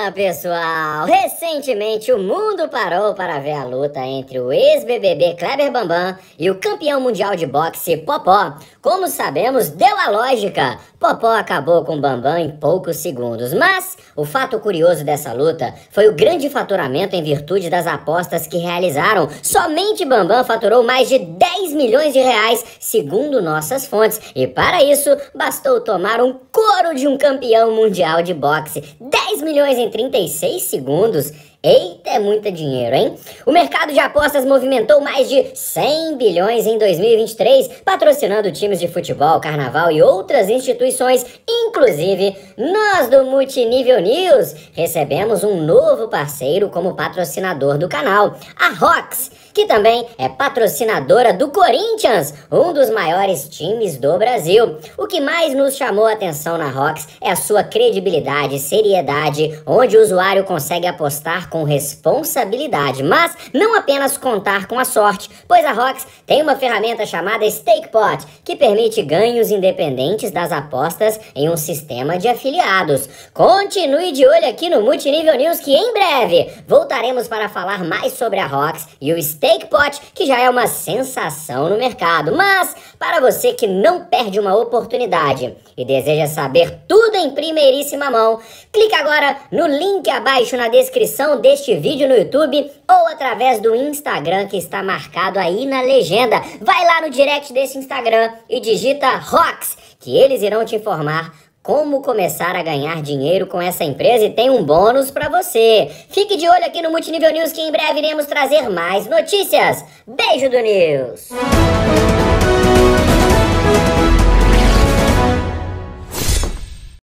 Fala pessoal! Recentemente o mundo parou para ver a luta entre o ex-BBB Kleber Bambam e o campeão mundial de boxe Popó. Como sabemos, deu a lógica. Popó acabou com Bambam em poucos segundos, mas o fato curioso dessa luta foi o grande faturamento em virtude das apostas que realizaram. Somente Bambam faturou mais de 10 milhões de reais, segundo nossas fontes, e para isso bastou tomar um couro de um campeão mundial de boxe. 2 milhões em 36 segundos. Eita, é muito dinheiro, hein? O mercado de apostas movimentou mais de 100 bilhões em 2023, patrocinando times de futebol, carnaval e outras instituições. Inclusive, nós do Multinível News recebemos um novo parceiro como patrocinador do canal, a ROX que também é patrocinadora do Corinthians, um dos maiores times do Brasil. O que mais nos chamou a atenção na Rocks é a sua credibilidade, seriedade, onde o usuário consegue apostar com responsabilidade, mas não apenas contar com a sorte, pois a Rocks tem uma ferramenta chamada Stakepot, que permite ganhos independentes das apostas em um sistema de afiliados. Continue de olho aqui no Multinível News que em breve voltaremos para falar mais sobre a Rocks e o Steak Pot, que já é uma sensação no mercado. Mas, para você que não perde uma oportunidade e deseja saber tudo em primeiríssima mão, clique agora no link abaixo na descrição deste vídeo no YouTube ou através do Instagram que está marcado aí na legenda. Vai lá no direct desse Instagram e digita ROX, que eles irão te informar como começar a ganhar dinheiro com essa empresa e tem um bônus para você. Fique de olho aqui no Multinível News que em breve iremos trazer mais notícias. Beijo do News.